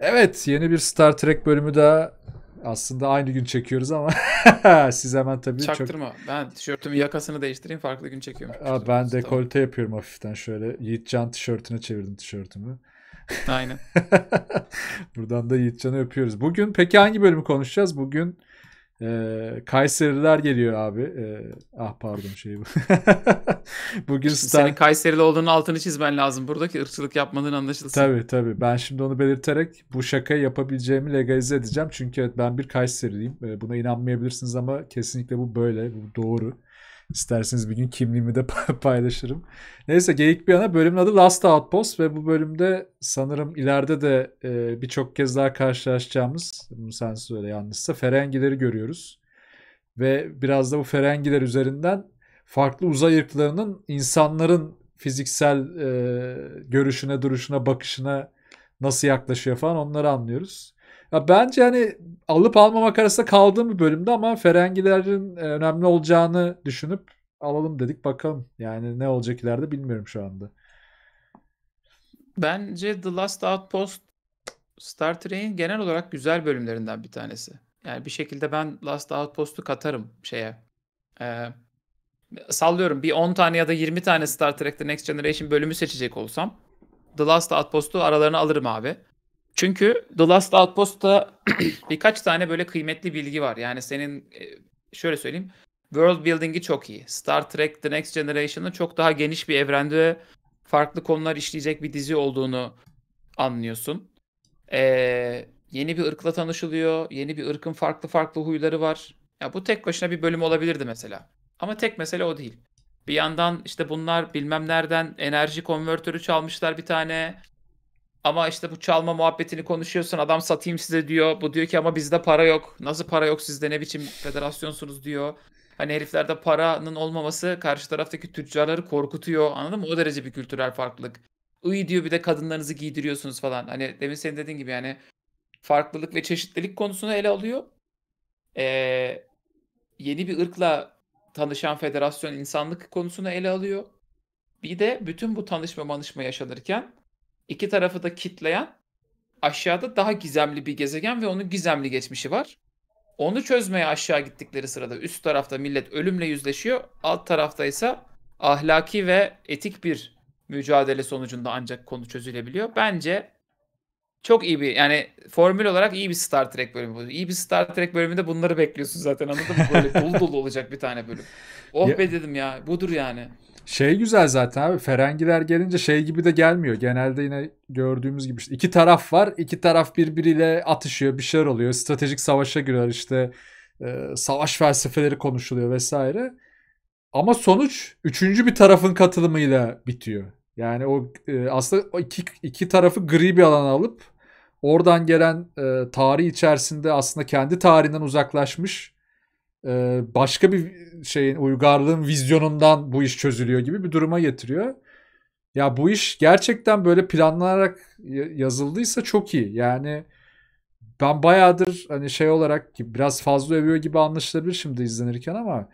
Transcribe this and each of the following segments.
Evet yeni bir Star Trek bölümü daha aslında aynı gün çekiyoruz ama siz hemen tabii Çaktırma. çok... Ben tişörtümü yakasını değiştireyim farklı gün çekiyorum. Aa, ben dekolte tamam. yapıyorum hafiften şöyle. Yiğitcan tişörtüne çevirdim tişörtümü. Aynen. Buradan da Yiğitcan'ı öpüyoruz. Bugün peki hangi bölümü konuşacağız? Bugün ee, Kayseriler geliyor abi. Ee, ah pardon şey bu. Bugün işte Star... Senin Kayserili olduğunu altını çizmen lazım. Buradaki ırkçılık yapmadığın anlaşılsın. Tabii tabii. Ben şimdi onu belirterek bu şakayı yapabileceğimi legalize edeceğim. Çünkü evet ben bir Kayseriliyim. Ee, buna inanmayabilirsiniz ama kesinlikle bu böyle. Bu doğru. İsterseniz bir gün kimliğimi de paylaşırım. Neyse geyik bir yana bölümün adı Last Outpost ve bu bölümde sanırım ileride de e, birçok kez daha karşılaşacağımız, bunu sen söyle yalnızsa, Ferengileri görüyoruz. Ve biraz da bu Ferengiler üzerinden farklı uzay ırklarının insanların fiziksel e, görüşüne, duruşuna, bakışına nasıl yaklaşıyor falan onları anlıyoruz. Ya bence hani alıp almamak arasında kaldığım bir bölümde ama Ferengilerin e, önemli olacağını düşünüp alalım dedik bakalım. Yani ne olacak ileride bilmiyorum şu anda. Bence The Last Outpost Star Trek'in genel olarak güzel bölümlerinden bir tanesi. Yani bir şekilde ben Last Outpost'u katarım şeye. Ee, sallıyorum bir 10 tane ya da 20 tane Star Trek'te Next Generation bölümü seçecek olsam The Last Outpost'u aralarına alırım abi. Çünkü The Last Outpost'ta birkaç tane böyle kıymetli bilgi var. Yani senin e, şöyle söyleyeyim. World building'i çok iyi. Star Trek The Next Generation'ı çok daha geniş bir evrende farklı konular işleyecek bir dizi olduğunu anlıyorsun. Ee, yeni bir ırkla tanışılıyor. Yeni bir ırkın farklı farklı huyları var. Ya bu tek başına bir bölüm olabilirdi mesela. Ama tek mesele o değil. Bir yandan işte bunlar bilmem nereden enerji konvertörü çalmışlar bir tane. Ama işte bu çalma muhabbetini konuşuyorsun. Adam satayım size diyor. Bu diyor ki ama bizde para yok. Nasıl para yok sizde ne biçim federasyonsunuz diyor. Hani heriflerde paranın olmaması karşı taraftaki tüccarları korkutuyor. Anladın mı? O derece bir kültürel farklılık. Iy diyor bir de kadınlarınızı giydiriyorsunuz falan. Hani demin senin dediğin gibi yani farklılık ve çeşitlilik konusunu ele alıyor. Ee, yeni bir ırkla tanışan federasyon insanlık konusunu ele alıyor. Bir de bütün bu tanışma manışma yaşanırken iki tarafı da kitleyen aşağıda daha gizemli bir gezegen ve onun gizemli geçmişi var. Onu çözmeye aşağı gittikleri sırada üst tarafta millet ölümle yüzleşiyor. Alt tarafta ise ahlaki ve etik bir mücadele sonucunda ancak konu çözülebiliyor. Bence çok iyi bir yani formül olarak iyi bir Star Trek bölümü. Bu. İyi bir Star Trek bölümünde bunları bekliyorsun zaten anladın mı? Böyle dolu dolu olacak bir tane bölüm. Oh be dedim ya budur yani. Şey güzel zaten abi Ferengiler gelince şey gibi de gelmiyor. Genelde yine gördüğümüz gibi işte iki taraf var. iki taraf birbiriyle atışıyor bir şeyler oluyor. Stratejik savaşa girer işte e, savaş felsefeleri konuşuluyor vesaire. Ama sonuç üçüncü bir tarafın katılımıyla bitiyor. Yani o e, aslında iki, iki tarafı gri bir alana alıp oradan gelen e, tarih içerisinde aslında kendi tarihinden uzaklaşmış e, başka bir şeyin uygarlığın vizyonundan bu iş çözülüyor gibi bir duruma getiriyor. Ya bu iş gerçekten böyle planlanarak yazıldıysa çok iyi. Yani ben bayağıdır hani şey olarak ki biraz fazla övüyor gibi anlaşılabilir şimdi izlenirken ama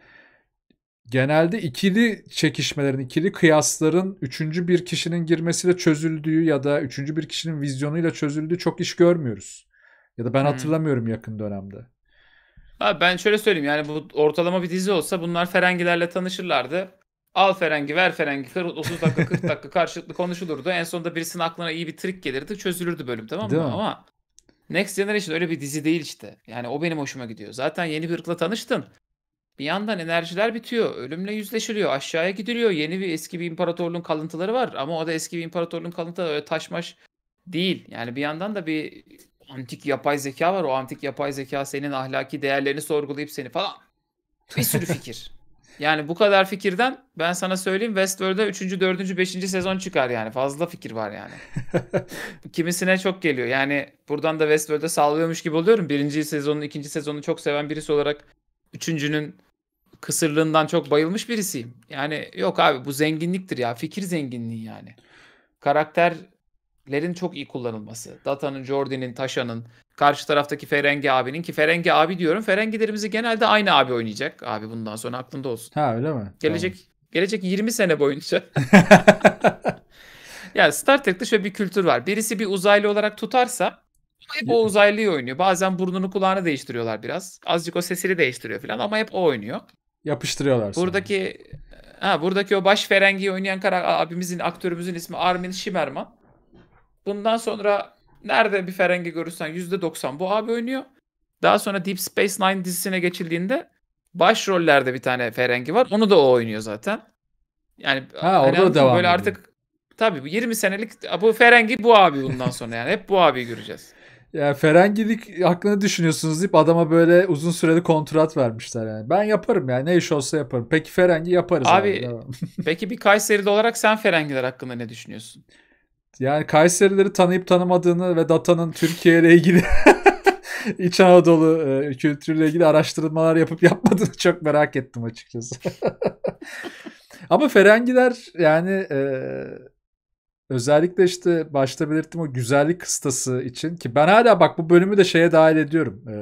genelde ikili çekişmelerin, ikili kıyasların üçüncü bir kişinin girmesiyle çözüldüğü ya da üçüncü bir kişinin vizyonuyla çözüldüğü çok iş görmüyoruz. Ya da ben hatırlamıyorum yakın dönemde. Abi ben şöyle söyleyeyim yani bu ortalama bir dizi olsa bunlar Ferengilerle tanışırlardı. Al Ferengi ver Ferengi 30 dakika 40 dakika karşılıklı konuşulurdu. En sonunda birisinin aklına iyi bir trik gelirdi çözülürdü bölüm tamam mı? Ama Next Generation öyle bir dizi değil işte. Yani o benim hoşuma gidiyor. Zaten yeni bir ırkla tanıştın. Bir yandan enerjiler bitiyor. Ölümle yüzleşiliyor. Aşağıya gidiliyor. Yeni bir eski bir imparatorluğun kalıntıları var. Ama o da eski bir imparatorluğun kalıntıları öyle taşmaş değil. Yani bir yandan da bir antik yapay zeka var. O antik yapay zeka senin ahlaki değerlerini sorgulayıp seni falan. Bir sürü fikir. yani bu kadar fikirden ben sana söyleyeyim Westworld'da 3. 4. 5. sezon çıkar yani. Fazla fikir var yani. Kimisine çok geliyor. Yani buradan da Westworld'da sallıyormuş gibi oluyorum. 1. sezonun, 2. sezonunu çok seven birisi olarak üçüncünün kısırlığından çok bayılmış birisiyim. Yani yok abi bu zenginliktir ya. Fikir zenginliği yani. Karakter lerin çok iyi kullanılması. Data'nın, Jordi'nin, Taşa'nın, karşı taraftaki Ferengi abinin ki Ferengi abi diyorum. Ferengilerimizi genelde aynı abi oynayacak. Abi bundan sonra aklında olsun. Ha öyle mi? Gelecek tamam. gelecek 20 sene boyunca. yani Star Trek'te şöyle bir kültür var. Birisi bir uzaylı olarak tutarsa hep o uzaylıyı oynuyor. Bazen burnunu kulağını değiştiriyorlar biraz. Azıcık o sesini değiştiriyor falan ama hep o oynuyor. Yapıştırıyorlar. Buradaki sonra. ha buradaki o baş Ferengi'yi oynayan karakter abimizin aktörümüzün ismi Armin Shimerman. Bundan sonra nerede bir Ferengi görürsen %90 bu abi oynuyor. Daha sonra Deep Space Nine dizisine geçildiğinde başrollerde bir tane Ferengi var. Onu da o oynuyor zaten. Yani ha, orada hani devam böyle ediyor. artık tabii 20 senelik bu Ferengi bu abi bundan sonra yani hep bu abi göreceğiz. Ya yani Ferengilik hakkını düşünüyorsunuz deyip adama böyle uzun süreli kontrat vermişler yani. Ben yaparım yani ne iş olsa yaparım. Peki Ferengi yaparız abi. abi. peki bir Kayseri'de olarak sen Ferengiler hakkında ne düşünüyorsun? Yani Kayserileri tanıyıp tanımadığını ve datanın Türkiye ile ilgili İç Anadolu e, kültürüyle ilgili araştırmalar yapıp yapmadığını çok merak ettim açıkçası. Ama Ferengiler yani e, özellikle işte başta belirttiğim o güzellik kıstası için ki ben hala bak bu bölümü de şeye dahil ediyorum. E,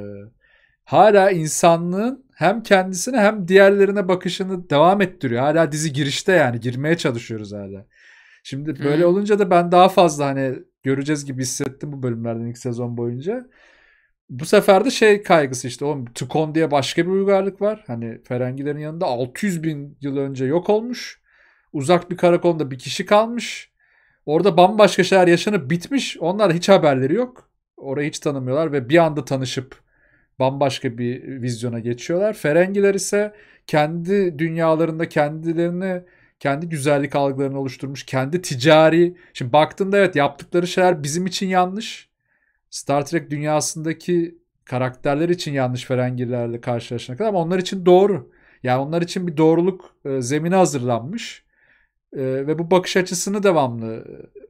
hala insanlığın hem kendisine hem diğerlerine bakışını devam ettiriyor. Hala dizi girişte yani girmeye çalışıyoruz hala. Şimdi böyle hmm. olunca da ben daha fazla hani göreceğiz gibi hissettim bu bölümlerden ilk sezon boyunca. Bu sefer de şey kaygısı işte oğlum Tukon diye başka bir uygarlık var. Hani Ferengilerin yanında 600 bin yıl önce yok olmuş. Uzak bir karakolda bir kişi kalmış. Orada bambaşka şeyler yaşanıp bitmiş. Onlar hiç haberleri yok. Orayı hiç tanımıyorlar ve bir anda tanışıp bambaşka bir vizyona geçiyorlar. Ferengiler ise kendi dünyalarında kendilerini kendi güzellik algılarını oluşturmuş, kendi ticari. Şimdi baktığında evet yaptıkları şeyler bizim için yanlış. Star Trek dünyasındaki karakterler için yanlış ferengilerle karşılaşana kadar ama onlar için doğru. Yani onlar için bir doğruluk e, zemini hazırlanmış. E, ve bu bakış açısını devamlı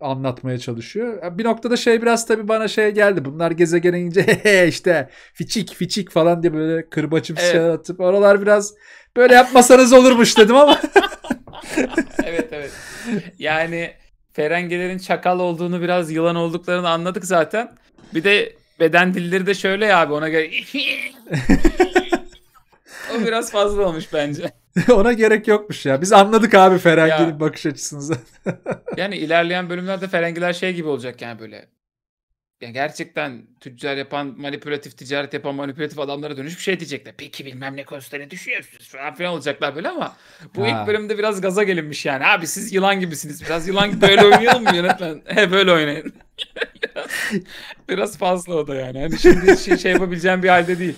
e, anlatmaya çalışıyor. Bir noktada şey biraz tabii bana şey geldi. Bunlar gezegene ince işte fiçik fiçik falan diye böyle kırbaçım evet. şeyler atıp oralar biraz böyle yapmasanız olurmuş dedim ama evet evet. Yani ferengilerin çakal olduğunu biraz yılan olduklarını anladık zaten. Bir de beden dilleri de şöyle ya abi ona göre o biraz fazla olmuş bence. Ona gerek yokmuş ya. Biz anladık abi Ferengi'nin bakış açısını yani ilerleyen bölümlerde Ferengiler şey gibi olacak yani böyle ya gerçekten tüccar yapan, manipülatif ticaret yapan manipülatif adamlara dönüş bir şey diyecekler. Peki bilmem ne konusunda düşünüyorsunuz falan filan olacaklar böyle ama bu ha. ilk bölümde biraz gaza gelinmiş yani. Abi siz yılan gibisiniz. Biraz yılan gibi böyle oynayalım mı yönetmen? He böyle oynayın. Biraz fazla o da yani. Hani şimdi şey, şey yapabileceğim bir halde değil.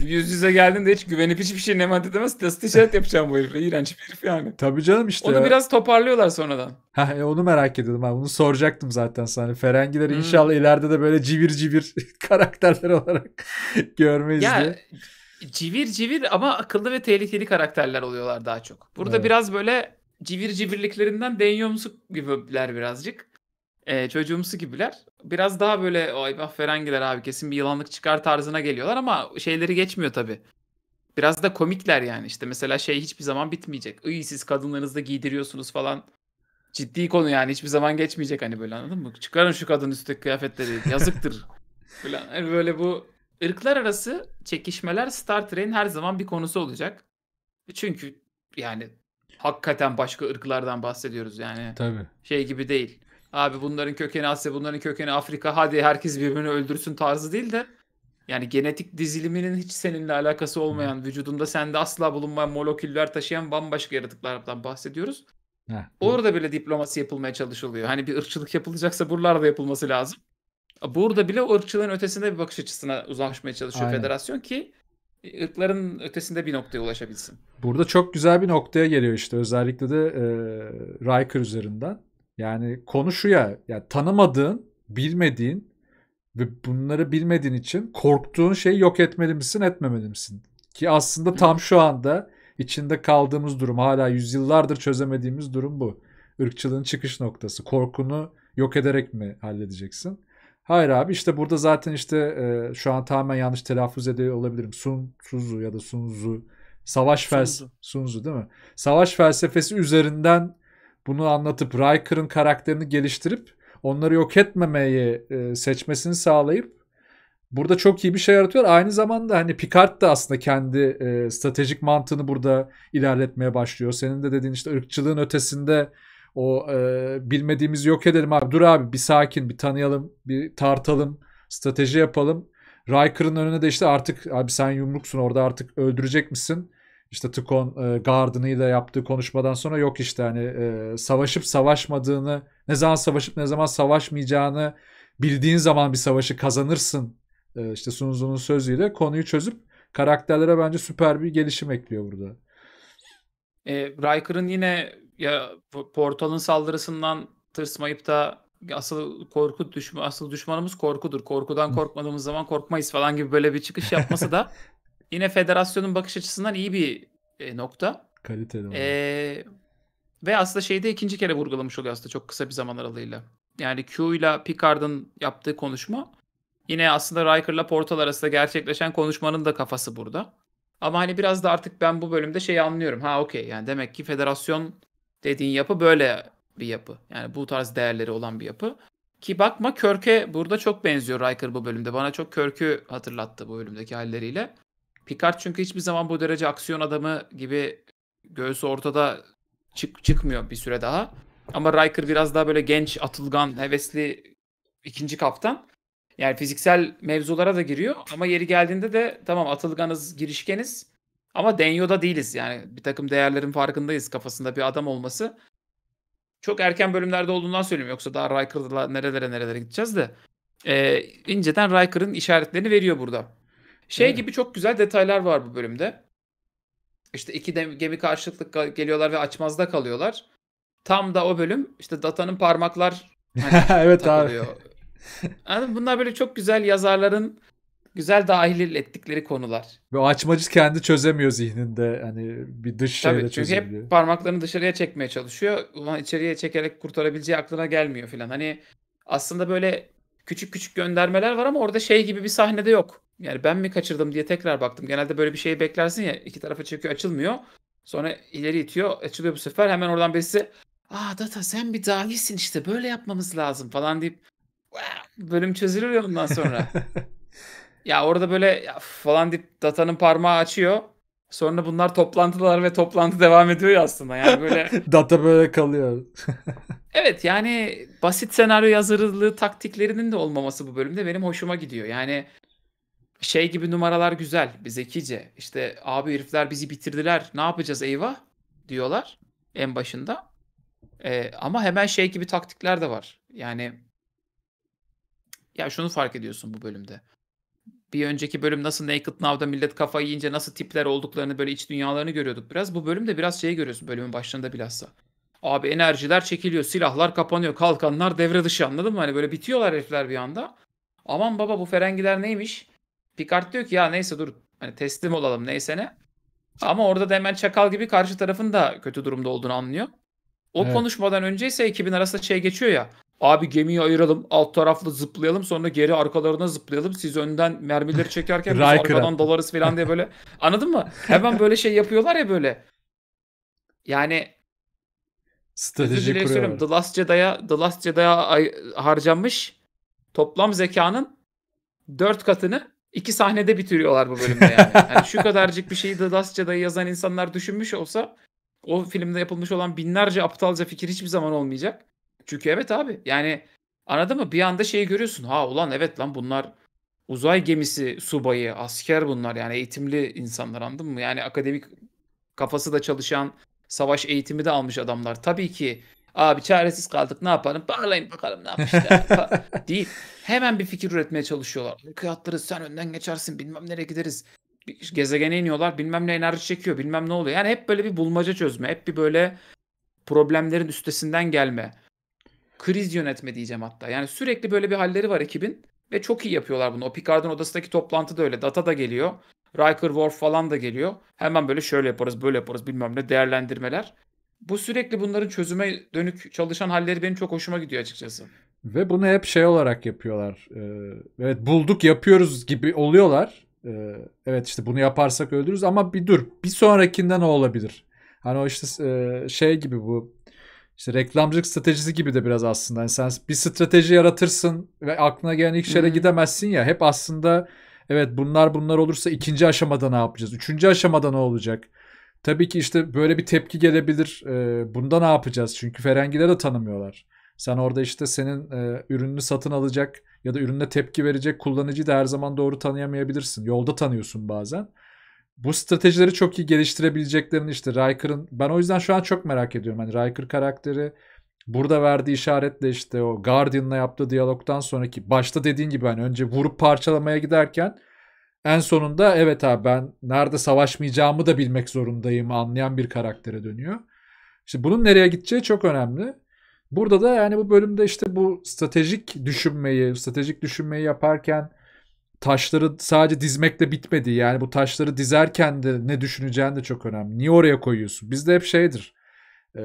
Yüz yüze geldiğinde hiç güvenip hiçbir şey nemanet edemez. Test işaret yapacağım bu herife. İğrenç bir herif yani. Tabii canım işte. Onu ya. biraz toparlıyorlar sonradan. Ha, e, onu merak ediyordum. ben bunu soracaktım zaten sana. Hani Ferengileri hmm. inşallah ileride de böyle civir civir karakterler olarak görmeyiz ya, diye. Civir civir ama akıllı ve tehlikeli karakterler oluyorlar daha çok. Burada evet. biraz böyle civir civirliklerinden denyomsuk gibiler birazcık e, çocuğumsu gibiler. Biraz daha böyle ay ah, ferengiler abi kesin bir yılanlık çıkar tarzına geliyorlar ama şeyleri geçmiyor tabii. Biraz da komikler yani işte mesela şey hiçbir zaman bitmeyecek. İyi siz kadınlarınızı da giydiriyorsunuz falan. Ciddi konu yani hiçbir zaman geçmeyecek hani böyle anladın mı? Çıkarın şu kadın üstteki kıyafetleri yazıktır. falan. Yani böyle bu ırklar arası çekişmeler Star Trek'in her zaman bir konusu olacak. Çünkü yani hakikaten başka ırklardan bahsediyoruz yani. Tabii. Şey gibi değil abi bunların kökeni Asya, bunların kökeni Afrika, hadi herkes birbirini öldürsün tarzı değil de yani genetik diziliminin hiç seninle alakası olmayan, hmm. vücudunda sende asla bulunmayan moleküller taşıyan bambaşka yaratıklardan bahsediyoruz. Heh. Orada bile diplomasi yapılmaya çalışılıyor. Hani bir ırkçılık yapılacaksa buralarda yapılması lazım. Burada bile o ırkçılığın ötesinde bir bakış açısına uzaklaşmaya çalışıyor Aynen. federasyon ki e, ırkların ötesinde bir noktaya ulaşabilsin. Burada çok güzel bir noktaya geliyor işte özellikle de e, Riker üzerinden. Yani konu şu ya, yani tanımadığın, bilmediğin ve bunları bilmediğin için korktuğun şeyi yok etmeli misin, etmemeli misin? Ki aslında tam şu anda içinde kaldığımız durum, hala yüzyıllardır çözemediğimiz durum bu. Irkçılığın çıkış noktası. Korkunu yok ederek mi halledeceksin? Hayır abi işte burada zaten işte e, şu an tamamen yanlış telaffuz ediyor olabilirim. Sun Tzu ya da Sun Tzu savaş felsefesi Sunzu değil mi? Savaş felsefesi üzerinden bunu anlatıp Riker'ın karakterini geliştirip onları yok etmemeyi e, seçmesini sağlayıp burada çok iyi bir şey yaratıyor. Aynı zamanda hani Picard da aslında kendi e, stratejik mantığını burada ilerletmeye başlıyor. Senin de dediğin işte ırkçılığın ötesinde o e, bilmediğimizi yok edelim abi. Dur abi bir sakin bir tanıyalım, bir tartalım, strateji yapalım. Riker'ın önüne de işte artık abi sen yumruksun orada artık öldürecek misin? işte Tukon e, Garden'ıyla yaptığı konuşmadan sonra yok işte hani e, savaşıp savaşmadığını, ne zaman savaşıp ne zaman savaşmayacağını bildiğin zaman bir savaşı kazanırsın e, işte Sunzu'nun sözüyle konuyu çözüp karakterlere bence süper bir gelişim ekliyor burada. E, Riker'ın yine ya Portal'ın saldırısından tırsmayıp da asıl korku düşman asıl düşmanımız korkudur. Korkudan korkmadığımız zaman korkmayız falan gibi böyle bir çıkış yapması da yine federasyonun bakış açısından iyi bir e, nokta. Kaliteli. Oldu. E, ve aslında şeyde ikinci kere vurgulamış oluyor aslında çok kısa bir zaman aralığıyla. Yani Q ile Picard'ın yaptığı konuşma yine aslında Riker'la Portal arasında gerçekleşen konuşmanın da kafası burada. Ama hani biraz da artık ben bu bölümde şeyi anlıyorum. Ha okey yani demek ki federasyon dediğin yapı böyle bir yapı. Yani bu tarz değerleri olan bir yapı. Ki bakma Körke burada çok benziyor Riker bu bölümde. Bana çok Körk'ü hatırlattı bu bölümdeki halleriyle. Picard çünkü hiçbir zaman bu derece aksiyon adamı gibi göğsü ortada çık çıkmıyor bir süre daha. Ama Riker biraz daha böyle genç, atılgan, hevesli ikinci kaptan. Yani fiziksel mevzulara da giriyor ama yeri geldiğinde de tamam atılganız, girişkeniz ama Denyo'da değiliz. Yani bir takım değerlerin farkındayız kafasında bir adam olması. Çok erken bölümlerde olduğundan söyleyeyim yoksa daha Riker'la nerelere nerelere gideceğiz de. Ee, inceden Riker'ın işaretlerini veriyor burada. Şey evet. gibi çok güzel detaylar var bu bölümde. İşte iki de, gemi karşılıklı geliyorlar ve açmazda kalıyorlar. Tam da o bölüm işte Data'nın parmaklar hani, evet takılıyor. abi. bunlar böyle çok güzel yazarların güzel dahil ettikleri konular. Ve o açmacı kendi çözemiyor zihninde. Hani bir dış Tabii, şeyle çünkü çözemiyor. Çünkü hep parmaklarını dışarıya çekmeye çalışıyor. Ulan içeriye çekerek kurtarabileceği aklına gelmiyor filan. Hani aslında böyle küçük küçük göndermeler var ama orada şey gibi bir sahne de yok. Yani ben mi kaçırdım diye tekrar baktım. Genelde böyle bir şeyi beklersin ya iki tarafa çekiyor açılmıyor. Sonra ileri itiyor açılıyor bu sefer. Hemen oradan birisi aa ah, Data sen bir dahisin işte böyle yapmamız lazım falan deyip bölüm çözülüyor. bundan sonra. ya orada böyle ya, falan deyip Data'nın parmağı açıyor. Sonra bunlar toplantılar ve toplantı devam ediyor ya aslında. Yani böyle data böyle kalıyor. evet yani basit senaryo yazarılığı taktiklerinin de olmaması bu bölümde benim hoşuma gidiyor. Yani şey gibi numaralar güzel, bir zekice. İşte abi herifler bizi bitirdiler. Ne yapacağız eyvah diyorlar en başında. Ee, ama hemen şey gibi taktikler de var. Yani ya şunu fark ediyorsun bu bölümde bir önceki bölüm nasıl Naked Now'da millet kafayı yiyince nasıl tipler olduklarını böyle iç dünyalarını görüyorduk biraz. Bu bölümde biraz şey görüyorsun bölümün başlarında bilhassa. Abi enerjiler çekiliyor, silahlar kapanıyor, kalkanlar devre dışı anladın mı? Hani böyle bitiyorlar herifler bir anda. Aman baba bu Ferengiler neymiş? Picard diyor ki ya neyse dur hani teslim olalım neyse ne. Ama orada da hemen çakal gibi karşı tarafın da kötü durumda olduğunu anlıyor. O evet. konuşmadan önce ise ekibin arasında şey geçiyor ya. Abi gemiyi ayıralım, alt taraflı zıplayalım, sonra geri arkalarına zıplayalım. Siz önden mermileri çekerken biz arkadan dalarız falan diye böyle. Anladın mı? Hemen böyle şey yapıyorlar ya böyle. Yani strateji kuruyorlar. The Last Jedi'ya The Last Jedi'ya harcanmış toplam zekanın dört katını iki sahnede bitiriyorlar bu bölümde yani. yani şu kadarcık bir şeyi The Last Jedi'yi yazan insanlar düşünmüş olsa o filmde yapılmış olan binlerce aptalca fikir hiçbir zaman olmayacak. Çünkü evet abi yani anladın mı? Bir anda şeyi görüyorsun. Ha ulan evet lan bunlar uzay gemisi subayı, asker bunlar yani eğitimli insanlar anladın mı? Yani akademik kafası da çalışan, savaş eğitimi de almış adamlar. Tabii ki abi çaresiz kaldık ne yapalım? Bağlayın bakalım ne yapmışlar. Değil. Hemen bir fikir üretmeye çalışıyorlar. Kıyatları sen önden geçersin bilmem nereye gideriz. Gezegene iniyorlar bilmem ne enerji çekiyor bilmem ne oluyor. Yani hep böyle bir bulmaca çözme. Hep bir böyle problemlerin üstesinden gelme kriz yönetme diyeceğim hatta. Yani sürekli böyle bir halleri var ekibin ve çok iyi yapıyorlar bunu. O Picard'ın odasındaki toplantı da öyle. Data da geliyor. Riker Worf falan da geliyor. Hemen böyle şöyle yaparız, böyle yaparız bilmem ne değerlendirmeler. Bu sürekli bunların çözüme dönük çalışan halleri benim çok hoşuma gidiyor açıkçası. Ve bunu hep şey olarak yapıyorlar. Ee, evet bulduk yapıyoruz gibi oluyorlar. Ee, evet işte bunu yaparsak öldürürüz ama bir dur. Bir sonrakinde ne olabilir? Hani o işte e, şey gibi bu işte reklamcılık stratejisi gibi de biraz aslında. Yani sen bir strateji yaratırsın ve aklına gelen ilk şeye gidemezsin ya. Hep aslında evet bunlar bunlar olursa ikinci aşamada ne yapacağız? Üçüncü aşamada ne olacak? Tabii ki işte böyle bir tepki gelebilir. E, bunda ne yapacağız? Çünkü Ferengileri de tanımıyorlar. Sen orada işte senin e, ürününü satın alacak ya da ürününe tepki verecek kullanıcıyı da her zaman doğru tanıyamayabilirsin. Yolda tanıyorsun bazen bu stratejileri çok iyi geliştirebileceklerini işte Riker'ın ben o yüzden şu an çok merak ediyorum. Hani Riker karakteri burada verdiği işaretle işte o Guardian'la yaptığı diyalogtan sonraki başta dediğin gibi hani önce vurup parçalamaya giderken en sonunda evet abi ben nerede savaşmayacağımı da bilmek zorundayım anlayan bir karaktere dönüyor. İşte bunun nereye gideceği çok önemli. Burada da yani bu bölümde işte bu stratejik düşünmeyi, stratejik düşünmeyi yaparken taşları sadece dizmekle bitmedi. Yani bu taşları dizerken de ne düşüneceğin de çok önemli. Niye oraya koyuyorsun? Bizde hep şeydir. E,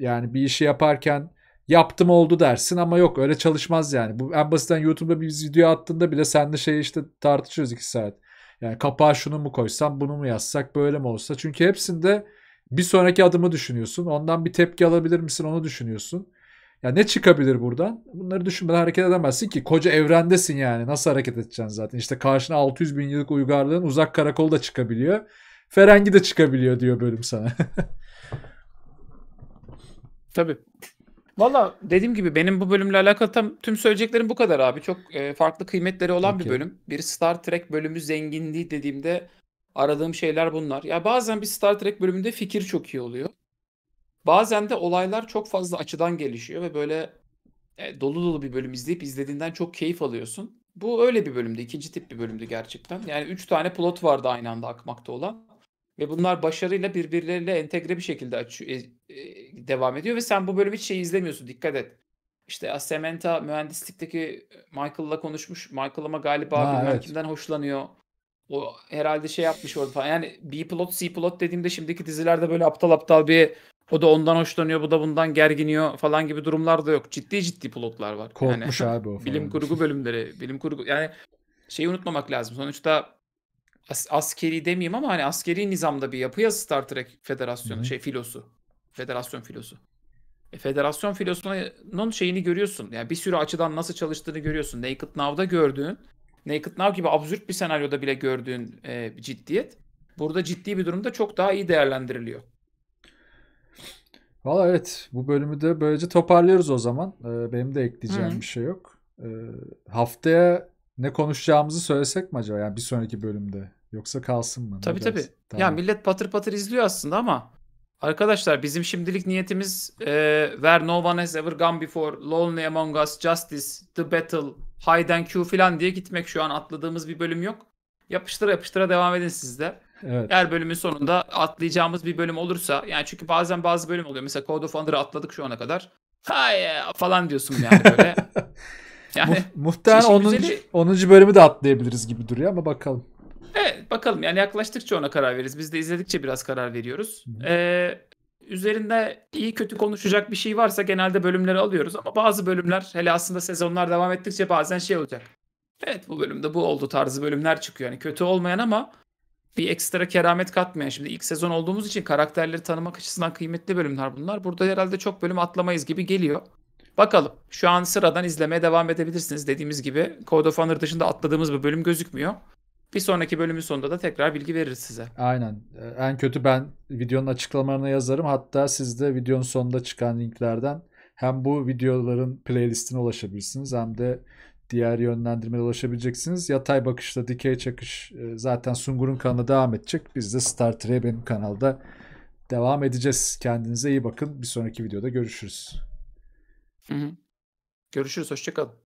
yani bir işi yaparken yaptım oldu dersin ama yok öyle çalışmaz yani. Bu en basitten YouTube'da bir video attığında bile senle şey işte tartışıyoruz iki saat. Yani kapağa şunu mu koysam bunu mu yazsak böyle mi olsa. Çünkü hepsinde bir sonraki adımı düşünüyorsun. Ondan bir tepki alabilir misin onu düşünüyorsun. Ya ne çıkabilir buradan? Bunları düşünmeden hareket edemezsin ki. Koca evrendesin yani. Nasıl hareket edeceksin zaten? İşte karşına 600 bin yıllık uygarlığın uzak karakolu da çıkabiliyor. Ferengi de çıkabiliyor diyor bölüm sana. Tabii. Valla dediğim gibi benim bu bölümle alakalı tam tüm söyleyeceklerim bu kadar abi. Çok e, farklı kıymetleri olan okay. bir bölüm. Bir Star Trek bölümü zenginliği dediğimde aradığım şeyler bunlar. Ya bazen bir Star Trek bölümünde fikir çok iyi oluyor. Bazen de olaylar çok fazla açıdan gelişiyor ve böyle e, dolu dolu bir bölüm izleyip izlediğinden çok keyif alıyorsun. Bu öyle bir bölümdü. ikinci tip bir bölümdü gerçekten. Yani üç tane plot vardı aynı anda akmakta olan. Ve bunlar başarıyla birbirleriyle entegre bir şekilde açıyor, e, e, devam ediyor. Ve sen bu bölüm hiç şey izlemiyorsun. Dikkat et. İşte Asementa mühendislikteki e, Michael'la konuşmuş. Michael'ıma galiba ha, evet. kimden hoşlanıyor. O herhalde şey yapmış orada falan. Yani B plot C plot dediğimde şimdiki dizilerde böyle aptal aptal bir o da ondan hoşlanıyor, bu da bundan gerginiyor falan gibi durumlar da yok. Ciddi ciddi plotlar var. Korkmuş yani, abi o falan. Bilim kurgu bölümleri, bilim kurgu yani şeyi unutmamak lazım. Sonuçta as- askeri demeyeyim ama hani askeri nizamda bir yapı ya Star Trek Federasyonu Hı-hı. şey filosu. Federasyon filosu. E, federasyon filosunun şeyini görüyorsun. Yani bir sürü açıdan nasıl çalıştığını görüyorsun. Naked Now'da gördüğün, Naked Now gibi absürt bir senaryoda bile gördüğün e, ciddiyet burada ciddi bir durumda çok daha iyi değerlendiriliyor. Valla evet bu bölümü de böylece toparlıyoruz o zaman. Ee, benim de ekleyeceğim Hı. bir şey yok. Ee, haftaya ne konuşacağımızı söylesek mi acaba? Yani bir sonraki bölümde. Yoksa kalsın mı? Tabii tabii. Tamam. Yani millet patır patır izliyor aslında ama arkadaşlar bizim şimdilik niyetimiz e, Where No One Has Ever Gone Before, Lonely Among Us, Justice, The Battle, Hide and Q falan diye gitmek şu an atladığımız bir bölüm yok. Yapıştıra yapıştıra devam edin sizler. Evet. Her bölümün sonunda atlayacağımız bir bölüm olursa yani çünkü bazen bazı bölüm oluyor. Mesela Code of Honor'ı atladık şu ana kadar. Hay falan diyorsun yani böyle. yani muhtemelen 10. Güzeli... 10. bölümü de atlayabiliriz gibi duruyor ama bakalım. Evet bakalım yani yaklaştıkça ona karar veririz. Biz de izledikçe biraz karar veriyoruz. Ee, üzerinde iyi kötü konuşacak bir şey varsa genelde bölümleri alıyoruz ama bazı bölümler hele aslında sezonlar devam ettikçe bazen şey olacak. Evet bu bölümde bu oldu tarzı bölümler çıkıyor. Yani kötü olmayan ama bir ekstra keramet katmayan şimdi ilk sezon olduğumuz için karakterleri tanımak açısından kıymetli bölümler bunlar. Burada herhalde çok bölüm atlamayız gibi geliyor. Bakalım. Şu an sıradan izlemeye devam edebilirsiniz. Dediğimiz gibi Code of Honor dışında atladığımız bir bölüm gözükmüyor. Bir sonraki bölümün sonunda da tekrar bilgi veririz size. Aynen. Ee, en kötü ben videonun açıklamalarına yazarım. Hatta siz de videonun sonunda çıkan linklerden hem bu videoların playlistine ulaşabilirsiniz hem de diğer yönlendirmeye ulaşabileceksiniz. Yatay bakışla dikey çakış e, zaten Sungur'un kanalı devam edecek. Biz de Star Trek'e benim kanalda devam edeceğiz. Kendinize iyi bakın. Bir sonraki videoda görüşürüz. Hı hı. Görüşürüz. Hoşçakalın.